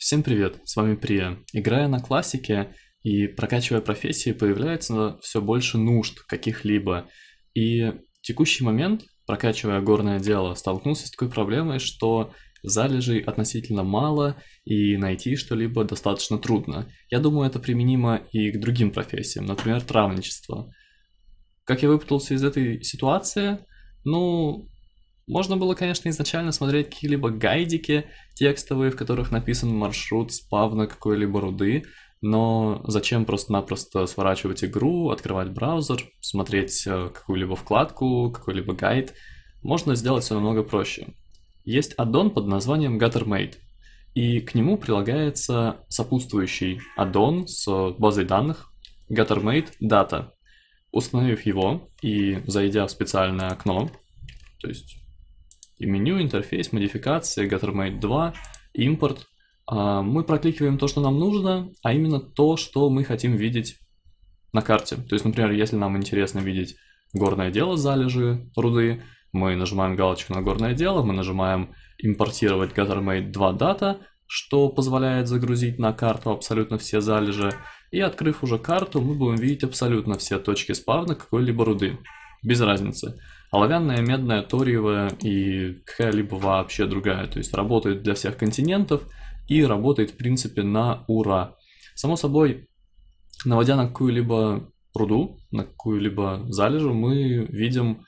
Всем привет, с вами Прия. Играя на классике и прокачивая профессии, появляется все больше нужд каких-либо. И в текущий момент, прокачивая горное дело, столкнулся с такой проблемой, что залежей относительно мало и найти что-либо достаточно трудно. Я думаю, это применимо и к другим профессиям, например, травничество. Как я выпутался из этой ситуации? Ну, можно было, конечно, изначально смотреть какие-либо гайдики текстовые, в которых написан маршрут спавна какой-либо руды, но зачем просто-напросто сворачивать игру, открывать браузер, смотреть э, какую-либо вкладку, какой-либо гайд. Можно сделать все намного проще. Есть аддон под названием Guttermate, и к нему прилагается сопутствующий аддон с базой данных Guttermate Data. Установив его и зайдя в специальное окно, то есть и меню, интерфейс, модификации, Guttermate 2, импорт. А, мы прокликиваем то, что нам нужно, а именно то, что мы хотим видеть на карте. То есть, например, если нам интересно видеть горное дело, залежи руды, мы нажимаем галочку на горное дело, мы нажимаем импортировать Guttermate 2 дата, что позволяет загрузить на карту абсолютно все залежи. И открыв уже карту, мы будем видеть абсолютно все точки спавна какой-либо руды. Без разницы оловянная, медная, ториевая и какая-либо вообще другая. То есть работает для всех континентов и работает в принципе на ура. Само собой, наводя на какую-либо руду, на какую-либо залежу, мы видим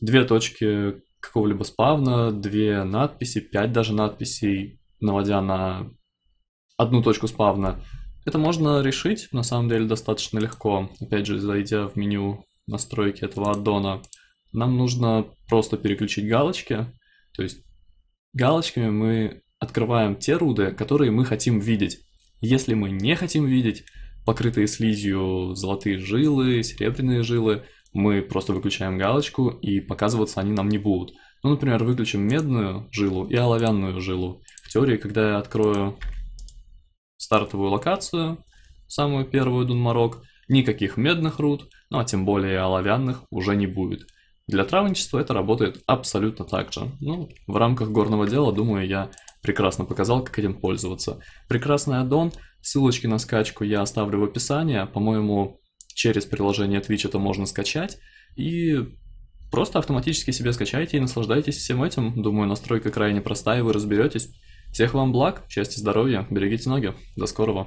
две точки какого-либо спавна, две надписи, пять даже надписей, наводя на одну точку спавна. Это можно решить, на самом деле, достаточно легко. Опять же, зайдя в меню настройки этого аддона, нам нужно просто переключить галочки. То есть галочками мы открываем те руды, которые мы хотим видеть. Если мы не хотим видеть покрытые слизью золотые жилы, серебряные жилы, мы просто выключаем галочку и показываться они нам не будут. Ну, например, выключим медную жилу и оловянную жилу. В теории, когда я открою стартовую локацию, самую первую Дунмарок, никаких медных руд, ну а тем более оловянных уже не будет. Для травничества это работает абсолютно так же. Ну, в рамках горного дела, думаю, я прекрасно показал, как этим пользоваться. Прекрасный аддон, ссылочки на скачку я оставлю в описании. По-моему, через приложение Twitch это можно скачать. И просто автоматически себе скачайте и наслаждайтесь всем этим. Думаю, настройка крайне простая, вы разберетесь. Всех вам благ, счастья, здоровья, берегите ноги. До скорого.